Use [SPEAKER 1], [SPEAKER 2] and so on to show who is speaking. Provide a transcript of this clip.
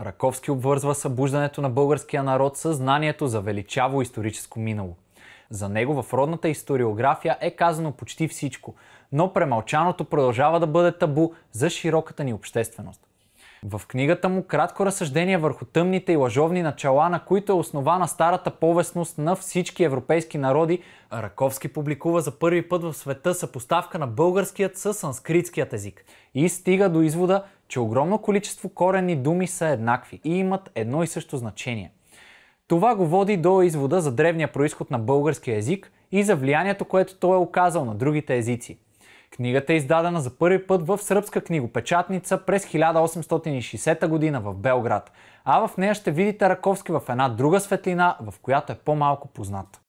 [SPEAKER 1] Раковски обвързва събуждането на българския народ със знанието за величаво историческо минало. За него в родната историография е казано почти всичко, но премълчаното продължава да бъде табу за широката ни общественост. В книгата му кратко разсъждение върху тъмните и лъжовни начала, на които е основана старата повестност на всички европейски народи, Раковски публикува за първи път в света съпоставка на българският с санскритският език и стига до извода, че огромно количество корени думи са еднакви и имат едно и също значение. Това го води до извода за древния происход на българския език и за влиянието, което той е оказал на другите езици. Книгата е издадена за първи път в сръбска книгопечатница през 1860 г. в Белград, а в нея ще видите Раковски в една друга светлина, в която е по-малко познат.